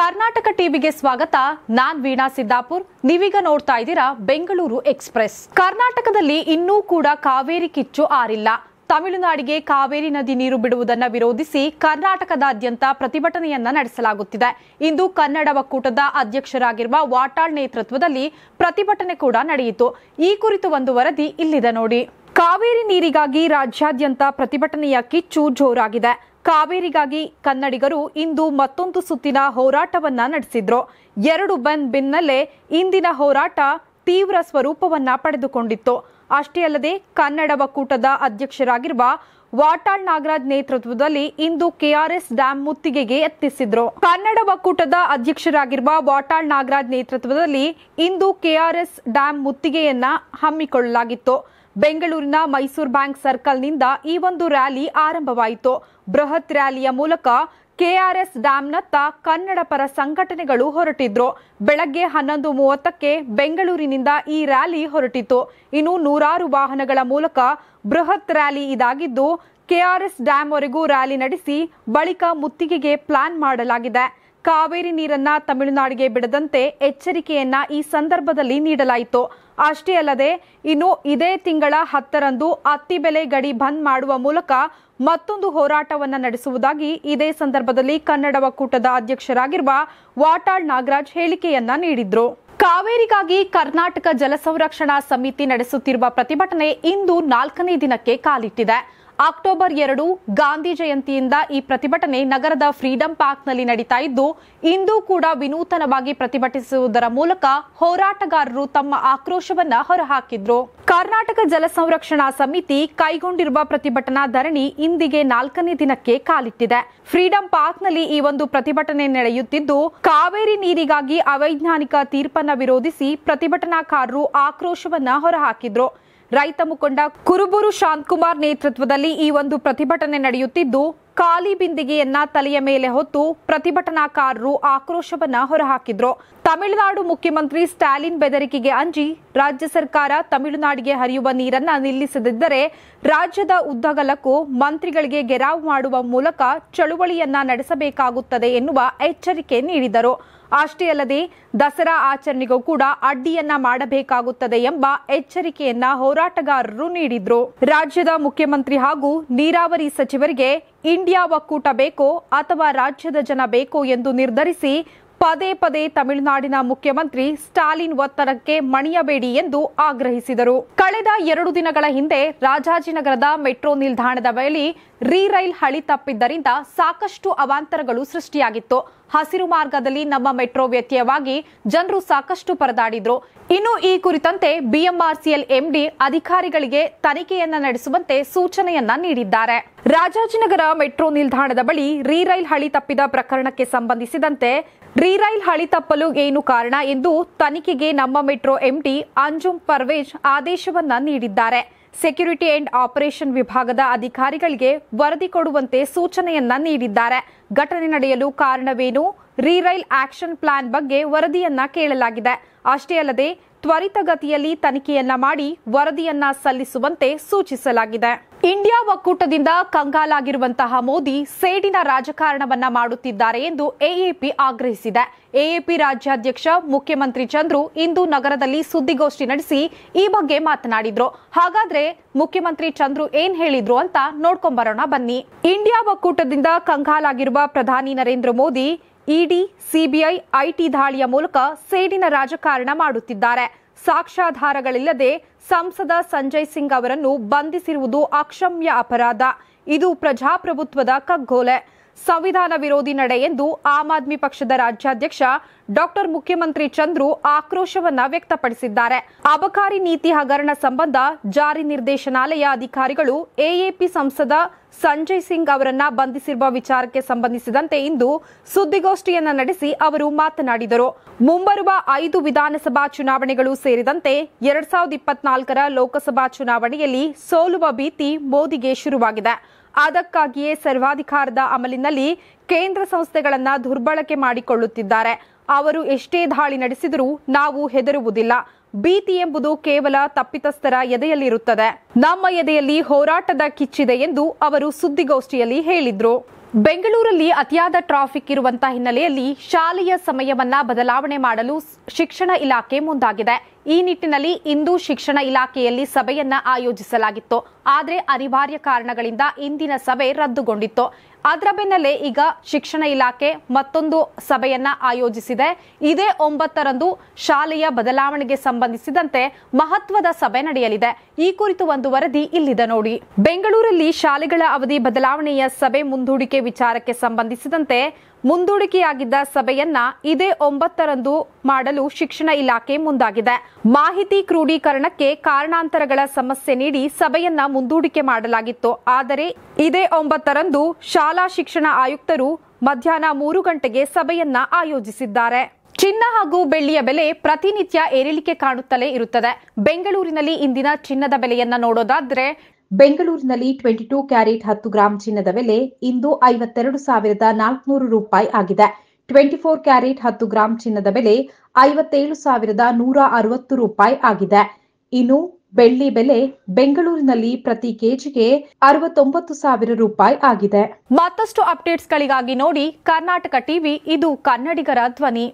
ಕರ್ನಾಟಕ ಟಿವಿಗೆ ಸ್ವಾಗತ ನಾನ್ ವೀಣಾ ಸಿದ್ದಾಪುರ್ ನೀವೀಗ ನೋಡ್ತಾ ಇದ್ದೀರಾ ಬೆಂಗಳೂರು ಎಕ್ಸ್ಪ್ರೆಸ್ ಕರ್ನಾಟಕದಲ್ಲಿ ಇನ್ನೂ ಕೂಡ ಕಾವೇರಿ ಕಿಚ್ಚು ಆರಿಲ್ಲ ತಮಿಳುನಾಡಿಗೆ ಕಾವೇರಿ ನದಿ ನೀರು ಬಿಡುವುದನ್ನು ವಿರೋಧಿಸಿ ಕರ್ನಾಟಕದಾದ್ಯಂತ ಪ್ರತಿಭಟನೆಯನ್ನ ನಡೆಸಲಾಗುತ್ತಿದೆ ಇಂದು ಕನ್ನಡ ಒಕ್ಕೂಟದ ಅಧ್ಯಕ್ಷರಾಗಿರುವ ವಾಟಾಳ್ ನೇತೃತ್ವದಲ್ಲಿ ಪ್ರತಿಭಟನೆ ಕೂಡ ನಡೆಯಿತು ಈ ಕುರಿತು ಒಂದು ವರದಿ ಇಲ್ಲಿದೆ ನೋಡಿ ಕಾವೇರಿ ನೀರಿಗಾಗಿ ರಾಜ್ಯಾದ್ಯಂತ ಪ್ರತಿಭಟನೆಯ ಕಿಚ್ಚು ಜೋರಾಗಿದೆ ಕಾವೇರಿಗಾಗಿ ಕನ್ನಡಿಗರು ಇಂದು ಮತ್ತೊಂದು ಸುತ್ತಿನ ಹೋರಾಟವನ್ನ ನಡೆಸಿದ್ರು ಎರಡು ಬಂದ್ ಬಿನ್ನಲ್ಲೇ ಇಂದಿನ ಹೋರಾಟ ತೀವ್ರ ಸ್ವರೂಪವನ್ನ ಪಡೆದುಕೊಂಡಿತ್ತು ಅಷ್ಟೇ ಅಲ್ಲದೆ ಕನ್ನಡ ಒಕ್ಕೂಟದ ಅಧ್ಯಕ್ಷರಾಗಿರುವ ವಾಟಾಳ್ ನಾಗರಾಜ್ ನೇತೃತ್ವದಲ್ಲಿ ಇಂದು ಕೆಆರ್ಎಸ್ ಡ್ಯಾಂ ಮುತ್ತಿಗೆಗೆ ಯತ್ನಿಸಿದ್ರು ಕನ್ನಡ ಒಕ್ಕೂಟದ ಅಧ್ಯಕ್ಷರಾಗಿರುವ ವಾಟಾಳ್ ನಾಗರಾಜ್ ನೇತೃತ್ವದಲ್ಲಿ ಇಂದು ಕೆಆರ್ಎಸ್ ಡ್ಯಾಂ ಮುತ್ತಿಗೆಯನ್ನ ಹಮ್ಮಿಕೊಳ್ಳಲಾಗಿತ್ತು ಬೆಂಗಳೂರಿನ ಮೈಸೂರು ಬ್ಯಾಂಕ್ ಸರ್ಕಲ್ನಿಂದ ಈ ಒಂದು ರ್ಯಾಲಿ ಆರಂಭವಾಯಿತು ಬೃಹತ್ ರ್ಯಾಲಿಯ ಮೂಲಕ ಕೆಆರ್ಎಸ್ ಡ್ಯಾಂನತ್ತ ಕನ್ನಡ ಪರ ಸಂಘಟನೆಗಳು ಹೊರಟಿದ್ರು ಬೆಳಗ್ಗೆ ಹನ್ನೊಂದು ಮೂವತ್ತಕ್ಕೆ ಬೆಂಗಳೂರಿನಿಂದ ಈ ರ್ಯಾಲಿ ಹೊರಟಿತು ಇನ್ನು ನೂರಾರು ವಾಹನಗಳ ಮೂಲಕ ಬೃಹತ್ ರ್ಯಾಲಿ ಇದಾಗಿದ್ದು ಕೆಆರ್ಎಸ್ ಡ್ಯಾಂವರೆಗೂ ರ್ಯಾಲಿ ನಡೆಸಿ ಬಳಿಕ ಮುತ್ತಿಗೆಗೆ ಪ್ಲಾನ್ ಮಾಡಲಾಗಿದೆ ಕಾವೇರಿ ನೀರನ್ನ ತಮಿಳುನಾಡಿಗೆ ಬಿಡದಂತೆ ಎಚ್ಚರಿಕೆಯನ್ನ ಈ ಸಂದರ್ಭದಲ್ಲಿ ನೀಡಲಾಯಿತು ಅಷ್ಟೇ ಅಲ್ಲದೆ ಇನ್ನು ಇದೇ ತಿಂಗಳ ಹತ್ತರಂದು ಅತ್ತಿ ಬೆಲೆ ಗಡಿ ಬಂದ್ ಮಾಡುವ ಮೂಲಕ ಮತ್ತೊಂದು ಹೋರಾಟವನ್ನು ನಡೆಸುವುದಾಗಿ ಇದೇ ಸಂದರ್ಭದಲ್ಲಿ ಕನ್ನಡ ಒಕ್ಕೂಟದ ಅಧ್ಯಕ್ಷರಾಗಿರುವ ವಾಟಾಳ್ ನಾಗರಾಜ್ ಹೇಳಿಕೆಯನ್ನ ನೀಡಿದ್ರು ಕಾವೇರಿಗಾಗಿ ಕರ್ನಾಟಕ ಜಲಸಂರಕ್ಷಣಾ ಸಮಿತಿ ನಡೆಸುತ್ತಿರುವ ಪ್ರತಿಭಟನೆ ಇಂದು ನಾಲ್ಕನೇ ದಿನಕ್ಕೆ ಕಾಲಿಟ್ಟಿದೆ ಅಕ್ಟೋಬರ್ ಎರಡು ಗಾಂಧಿ ಜಯಂತಿಯಿಂದ ಈ ಪ್ರತಿಭಟನೆ ನಗರದ ಫ್ರೀಡಂ ಪಾರ್ಕ್ನಲ್ಲಿ ನಡೀತಾ ಇದ್ದು ಇಂದು ಕೂಡ ವಿನೂತನವಾಗಿ ಪ್ರತಿಭಟಿಸುವುದರ ಮೂಲಕ ಹೋರಾಟಗಾರರು ತಮ್ಮ ಆಕ್ರೋಶವನ್ನ ಹೊರಹಾಕಿದ್ರು ಕರ್ನಾಟಕ ಜಲ ಸಂರಕ್ಷಣಾ ಸಮಿತಿ ಕೈಗೊಂಡಿರುವ ಪ್ರತಿಭಟನಾ ಧರಣಿ ಇಂದಿಗೆ ನಾಲ್ಕನೇ ದಿನಕ್ಕೆ ಕಾಲಿಟ್ಟಿದೆ ಫ್ರೀಡಂ ಪಾರ್ಕ್ನಲ್ಲಿ ಈ ಒಂದು ಪ್ರತಿಭಟನೆ ನಡೆಯುತ್ತಿದ್ದು ಕಾವೇರಿ ನೀರಿಗಾಗಿ ಅವೈಜ್ಞಾನಿಕ ತೀರ್ಪನ್ನು ವಿರೋಧಿಸಿ ಪ್ರತಿಭಟನಾಕಾರರು ಆಕ್ರೋಶವನ್ನ ಹೊರಹಾಕಿದ್ರು ರೈತ ಮುಖಂಡ ಕುರುಬೂರು ಶಾಂತಕುಮಾರ್ ನೇತೃತ್ವದಲ್ಲಿ ಈ ಒಂದು ಪ್ರತಿಭಟನೆ ನಡೆಯುತ್ತಿದ್ದು ಖಾಲಿ ಬಿಂದಿಗೆಯನ್ನ ತಲೆಯ ಮೇಲೆ ಹೊತ್ತು ಪ್ರತಿಭಟನಾಕಾರರು ಆಕ್ರೋಶವನ್ನ ಹೊರಹಾಕಿದ್ರು ತಮಿಳುನಾಡು ಮುಖ್ಯಮಂತ್ರಿ ಸ್ಟಾಲಿನ್ ಬೆದರಿಕೆಗೆ ಅಂಜಿ ರಾಜ್ಯ ಸರ್ಕಾರ ತಮಿಳುನಾಡಿಗೆ ಹರಿಯುವ ನೀರನ್ನ ನಿಲ್ಲಿಸದಿದ್ದರೆ ರಾಜ್ಯದ ಉದ್ದಗಲಕ್ಕೂ ಮಂತ್ರಿಗಳಿಗೆ ಗೆರಾವ್ ಮಾಡುವ ಮೂಲಕ ಚಳುವಳಿಯನ್ನ ನಡೆಸಬೇಕಾಗುತ್ತದೆ ಎನ್ನುವ ಎಚ್ಚರಿಕೆ ನೀಡಿದರು ಅಷ್ಟೇ ಅಲ್ಲದೆ ದಸರಾ ಆಚರಣೆಗೂ ಕೂಡ ಅಡ್ಡಿಯನ್ನ ಮಾಡಬೇಕಾಗುತ್ತದೆ ಎಂಬ ಎಚ್ಚರಿಕೆಯನ್ನ ಹೋರಾಟಗಾರರು ನೀಡಿದ್ರು ರಾಜ್ಯದ ಮುಖ್ಯಮಂತ್ರಿ ಹಾಗೂ ನೀರಾವರಿ ಸಚಿವರಿಗೆ ಇಂಡಿಯಾ ಒಕ್ಕೂಟ ಬೇಕೋ ಅಥವಾ ರಾಜ್ಯದ ಜನ ಬೇಕೋ ಎಂದು ನಿರ್ಧರಿಸಿ ಪದೇ ಪದೇ ತಮಿಳುನಾಡಿನ ಮುಖ್ಯಮಂತ್ರಿ ಸ್ಟಾಲಿನ್ ಒತ್ತಡಕ್ಕೆ ಮಣಿಯಬೇಡಿ ಎಂದು ಆಗ್ರಹಿಸಿದರು ಕಳೆದ ಎರಡು ದಿನಗಳ ಹಿಂದೆ ರಾಜಾಜಿನಗರದ ಮೆಟ್ರೋ ನಿಲ್ದಾಣದ ಬಳಿ ರೀರೈಲ್ ರೈಲ್ ಹಳಿ ತಪ್ಪಿದ್ದರಿಂದ ಸಾಕಷ್ಟು ಅವಾಂತರಗಳು ಸೃಷ್ಟಿಯಾಗಿತ್ತು ಹಸಿರು ಮಾರ್ಗದಲ್ಲಿ ನಮ್ಮ ಮೆಟ್ರೋ ವ್ಯತ್ಯಯವಾಗಿ ಜನರು ಸಾಕಷ್ಟು ಪರದಾಡಿದ್ರು ಇನ್ನು ಈ ಕುರಿತಂತೆ ಬಿಎಂಆರ್ಸಿಎಲ್ ಎಂಡಿ ಅಧಿಕಾರಿಗಳಿಗೆ ತನಿಖೆಯನ್ನ ನಡೆಸುವಂತೆ ಸೂಚನೆಯನ್ನ ನೀಡಿದ್ದಾರೆ ರಾಜಾಜಿನಗರ ಮೆಟ್ರೋ ನಿಲ್ದಾಣದ ಬಳಿ ರೀರೈಲ್ ಹಳಿ ತಪ್ಪಿದ ಪ್ರಕರಣಕ್ಕೆ ಸಂಬಂಧಿಸಿದಂತೆ ರೀರೈಲ್ ಹಳಿ ತಪ್ಪಲು ಏನು ಕಾರಣ ಎಂದು ತನಿಖೆಗೆ ನಮ್ಮ ಮೆಟ್ರೋ ಎಂಡಿ ಅಂಜುಮ್ ಪರ್ವೇಜ್ ಆದೇಶವನ್ನ ನೀಡಿದ್ದಾರೆ ಸೆಕ್ಯುರಿಟಿ ಅಂಡ್ ಆಪರೇಷನ್ ವಿಭಾಗದ ಅಧಿಕಾರಿಗಳಿಗೆ ವರದಿ ಕೊಡುವಂತೆ ಸೂಚನೆಯನ್ನ ನೀಡಿದ್ದಾರೆ ಘಟನೆ ನಡೆಯಲು ಕಾರಣವೇನು ರೀರೈಲ್ ಆಕ್ಷನ್ ಪ್ಲಾನ್ ಬಗ್ಗೆ ವರದಿಯನ್ನ ಕೇಳಲಾಗಿದೆ ಅಷ್ಟೇ ಅಲ್ಲದೆ ತ್ವರಿತಗತಿಯಲ್ಲಿ ತನಿಖೆಯನ್ನ ಮಾಡಿ ವರದಿಯನ್ನ ಸಲ್ಲಿಸುವಂತೆ ಸೂಚಿಸಲಾಗಿದೆ ಇಂಡಿಯಾ ಒಕ್ಕೂಟದಿಂದ ಕಂಗಾಲಾಗಿರುವಂತಹ ಮೋದಿ ಸೇಡಿನ ರಾಜಕಾರಣವನ್ನ ಮಾಡುತ್ತಿದ್ದಾರೆ ಎಂದು ಎಎಪಿ ಆಗ್ರಹಿಸಿದೆ ಎಎಪಿ ರಾಜ್ಯಾಧ್ಯಕ್ಷ ಮುಖ್ಯಮಂತ್ರಿ ಚಂದ್ರು ಇಂದು ನಗರದಲ್ಲಿ ಸುದ್ದಿಗೋಷ್ಠಿ ನಡೆಸಿ ಈ ಬಗ್ಗೆ ಮಾತನಾಡಿದ್ರು ಹಾಗಾದ್ರೆ ಮುಖ್ಯಮಂತ್ರಿ ಚಂದ್ರು ಏನ್ ಹೇಳಿದ್ರು ಅಂತ ಬರೋಣ ಬನ್ನಿ ಇಂಡಿಯಾ ಒಕ್ಕೂಟದಿಂದ ಕಂಗಾಲಾಗಿರುವ ಪ್ರಧಾನಿ Narendra Modi ED CBI IT ದಾಳಿಯ ಮೂಲಕ ಸೇಡಿನ ರಾಜಕಾರಣ ಮಾಡುತ್ತಿದ್ದಾರೆ ಸಾಕ್ಷ್ಯಾಧಾರಗಳಿಲ್ಲದೆ ಸಂಸದ ಸಂಜಯ್ ಸಿಂಗ್ ಅವರನ್ನು ಬಂಧಿಸಿರುವುದು ಅಕ್ಷಮ್ಯ ಅಪರಾಧ ಇದು ಪ್ರಜಾಪ್ರಭುತ್ವದ ಕಗ್ಗೋಲೆ ಸಂವಿಧಾನ ವಿರೋಧಿ ನಡೆ ಎಂದು ಆಮ್ ಆದ್ಮಿ ಪಕ್ಷದ ರಾಜ್ಯಾಧ್ಯಕ್ಷ ಡಾಕ್ಟರ್ ಮುಖ್ಯಮಂತ್ರಿ ಚಂದ್ರು ಆಕ್ರೋಶವನ್ನ ವ್ಯಕ್ತಪಡಿಸಿದ್ದಾರೆ ಅಬಕಾರಿ ನೀತಿ ಹಗರಣ ಸಂಬಂಧ ಜಾರಿ ನಿರ್ದೇಶನಾಲಯ ಅಧಿಕಾರಿಗಳು ಎಎಪಿ ಸಂಸದ ಸಂಜಯ್ ಸಿಂಗ್ ಅವರನ್ನ ಬಂಧಿಸಿರುವ ವಿಚಾರಕ್ಕೆ ಸಂಬಂಧಿಸಿದಂತೆ ಇಂದು ಸುದ್ದಿಗೋಷ್ಠಿಯನ್ನ ನಡೆಸಿ ಅವರು ಮಾತನಾಡಿದರು ಮುಂಬರುವ ಐದು ವಿಧಾನಸಭಾ ಚುನಾವಣೆಗಳು ಸೇರಿದಂತೆ ಎರಡ್ ಸಾವಿರದ ಇಪ್ಪತ್ನಾಲ್ಕರ ಲೋಕಸಭಾ ಚುನಾವಣೆಯಲ್ಲಿ ಸೋಲುವ ಭೀತಿ ಮೋದಿಗೆ ಶುರುವಾಗಿದೆ ಅದಕ್ಕಾಗಿಯೇ ಸರ್ವಾಧಿಕಾರದ ಅಮಲಿನಲ್ಲಿ ಕೇಂದ್ರ ಸಂಸ್ಥೆಗಳನ್ನು ದುರ್ಬಳಕೆ ಮಾಡಿಕೊಳ್ಳುತ್ತಿದ್ದಾರೆ ಅವರು ಎಷ್ಟೇ ದಾಳಿ ನಡೆಸಿದರೂ ನಾವು ಹೆದರುವುದಿಲ್ಲ ಭೀತಿ ಎಂಬುದು ಕೇವಲ ತಪ್ಪಿತಸ್ಥರ ಎದೆಯಲ್ಲಿರುತ್ತದೆ ನಮ್ಮ ಎದೆಯಲ್ಲಿ ಹೋರಾಟದ ಕಿಚ್ಚಿದೆ ಎಂದು ಅವರು ಸುದ್ದಿಗೋಷ್ಠಿಯಲ್ಲಿ ಹೇಳಿದ್ರು ಬೆಂಗಳೂರಲ್ಲಿ ಅತಿಯಾದ ಟ್ರಾಫಿಕ್ ಇರುವಂತಹ ಹಿನ್ನೆಲೆಯಲ್ಲಿ ಶಾಲೆಯ ಸಮಯವನ್ನ ಬದಲಾವಣೆ ಮಾಡಲು ಶಿಕ್ಷಣ ಇಲಾಖೆ ಮುಂದಾಗಿದೆ ಈ ನಿಟ್ಟಿನಲ್ಲಿ ಇಂದು ಶಿಕ್ಷಣ ಇಲಾಖೆಯಲ್ಲಿ ಸಭೆಯನ್ನ ಆಯೋಜಿಸಲಾಗಿತ್ತು ಆದರೆ ಅನಿವಾರ್ಯ ಕಾರಣಗಳಿಂದ ಇಂದಿನ ಸಭೆ ರದ್ದುಗೊಂಡಿತ್ತು ಅದರ ಬೆನ್ನಲ್ಲೇ ಈಗ ಶಿಕ್ಷಣ ಇಲಾಖೆ ಮತ್ತೊಂದು ಸಭೆಯನ್ನ ಆಯೋಜಿಸಿದೆ ಇದೇ ಒಂಬತ್ತರಂದು ಶಾಲೆಯ ಬದಲಾವಣೆಗೆ ಸಂಬಂಧಿಸಿದಂತೆ ಮಹತ್ವದ ಸಭೆ ನಡೆಯಲಿದೆ ಈ ಕುರಿತು ಒಂದು ವರದಿ ಇಲ್ಲಿದೆ ನೋಡಿ ಬೆಂಗಳೂರಲ್ಲಿ ಶಾಲೆಗಳ ಅವಧಿ ಬದಲಾವಣೆಯ ಸಭೆ ಮುಂದೂಡಿಕೆ ವಿಚಾರಕ್ಕೆ ಸಂಬಂಧಿಸಿದಂತೆ ಮುಂದೂಡಿಕೆಯಾಗಿದ್ದ ಸಭೆಯನ್ನ ಇದೇ ಒಂಬತ್ತರಂದು ಮಾಡಲು ಶಿಕ್ಷಣ ಇಲಾಖೆ ಮುಂದಾಗಿದೆ ಮಾಹಿತಿ ಕ್ರೋಢೀಕರಣಕ್ಕೆ ಕಾರಣಾಂತರಗಳ ಸಮಸ್ಯೆ ನೀಡಿ ಸಭೆಯನ್ನ ಮುಂದೂಡಿಕೆ ಮಾಡಲಾಗಿತ್ತು ಆದರೆ ಇದೇ ಒಂಬತ್ತರಂದು ಶಾಲಾ ಶಿಕ್ಷಣ ಆಯುಕ್ತರು ಮಧ್ಯಾಹ್ನ ಮೂರು ಗಂಟೆಗೆ ಸಭೆಯನ್ನ ಆಯೋಜಿಸಿದ್ದಾರೆ ಚಿನ್ನ ಹಾಗೂ ಬೆಳ್ಳಿಯ ಬೆಲೆ ಪ್ರತಿನಿತ್ಯ ಏರಿಳಿಕೆ ಕಾಣುತ್ತಲೇ ಇರುತ್ತದೆ ಬೆಂಗಳೂರಿನಲ್ಲಿ ಇಂದಿನ ಚಿನ್ನದ ಬೆಲೆಯನ್ನ ನೋಡೋದಾದ್ರೆ ಬೆಂಗಳೂರಿನಲ್ಲಿ ಟ್ವೆಂಟಿ ಟೂ ಕ್ಯಾರೆಟ್ ಹತ್ತು ಗ್ರಾಂ ಚಿನ್ನದ ಬೆಲೆ ಇಂದು ಐವತ್ತೆರಡು ಸಾವಿರದ ನಾಲ್ಕುನೂರು ರೂಪಾಯಿ ಆಗಿದೆ ಟ್ವೆಂಟಿ ಫೋರ್ ಕ್ಯಾರೆಟ್ ಹತ್ತು ಗ್ರಾಂ ಚಿನ್ನದ ಬೆಲೆ ಐವತ್ತೇಳು ಸಾವಿರದ ನೂರ ಅರವತ್ತು ರೂಪಾಯಿ ಆಗಿದೆ ಇನ್ನು ಬೆಳ್ಳಿ ಬೆಲೆ ಬೆಂಗಳೂರಿನಲ್ಲಿ ಪ್ರತಿ ಕೆಜಿಗೆ ಅರವತ್ತೊಂಬತ್ತು ಸಾವಿರ ರೂಪಾಯಿ ಆಗಿದೆ ಮತ್ತಷ್ಟು ಅಪ್ಡೇಟ್ಸ್ಗಳಿಗಾಗಿ ನೋಡಿ ಕರ್ನಾಟಕ ಟಿವಿ ಇದು ಕನ್ನಡಿಗರ ಧ್ವನಿ